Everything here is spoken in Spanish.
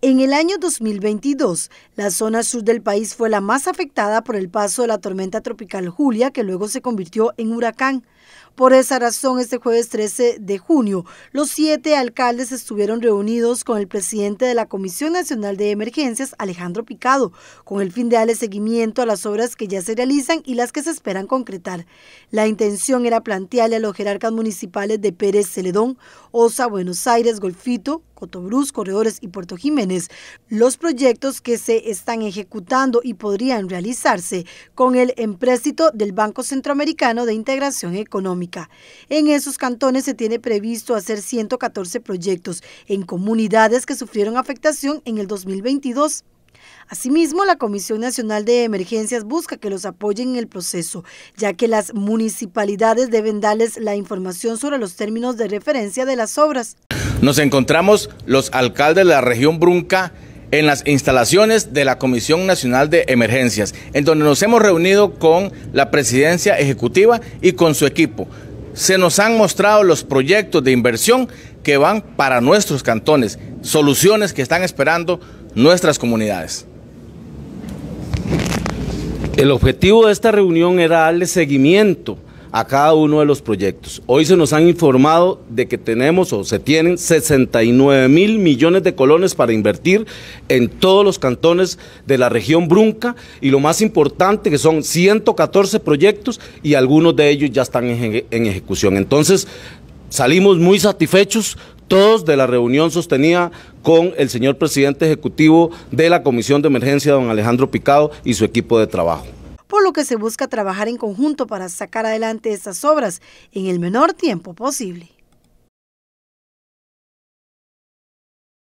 En el año 2022, la zona sur del país fue la más afectada por el paso de la tormenta tropical Julia, que luego se convirtió en huracán. Por esa razón, este jueves 13 de junio, los siete alcaldes estuvieron reunidos con el presidente de la Comisión Nacional de Emergencias, Alejandro Picado, con el fin de darle seguimiento a las obras que ya se realizan y las que se esperan concretar. La intención era plantearle a los jerarcas municipales de Pérez Celedón, Osa, Buenos Aires, Golfito, Cotobruz, Corredores y Puerto Jiménez, los proyectos que se están ejecutando y podrían realizarse con el empréstito del Banco Centroamericano de Integración Económica. En esos cantones se tiene previsto hacer 114 proyectos en comunidades que sufrieron afectación en el 2022. Asimismo, la Comisión Nacional de Emergencias busca que los apoyen en el proceso, ya que las municipalidades deben darles la información sobre los términos de referencia de las obras. Nos encontramos los alcaldes de la región Brunca, en las instalaciones de la Comisión Nacional de Emergencias, en donde nos hemos reunido con la presidencia ejecutiva y con su equipo. Se nos han mostrado los proyectos de inversión que van para nuestros cantones, soluciones que están esperando nuestras comunidades. El objetivo de esta reunión era darle seguimiento a cada uno de los proyectos. Hoy se nos han informado de que tenemos o se tienen 69 mil millones de colones para invertir en todos los cantones de la región Brunca y lo más importante que son 114 proyectos y algunos de ellos ya están en, en ejecución. Entonces salimos muy satisfechos todos de la reunión sostenida con el señor presidente ejecutivo de la Comisión de Emergencia, don Alejandro Picado, y su equipo de trabajo por lo que se busca trabajar en conjunto para sacar adelante estas obras en el menor tiempo posible.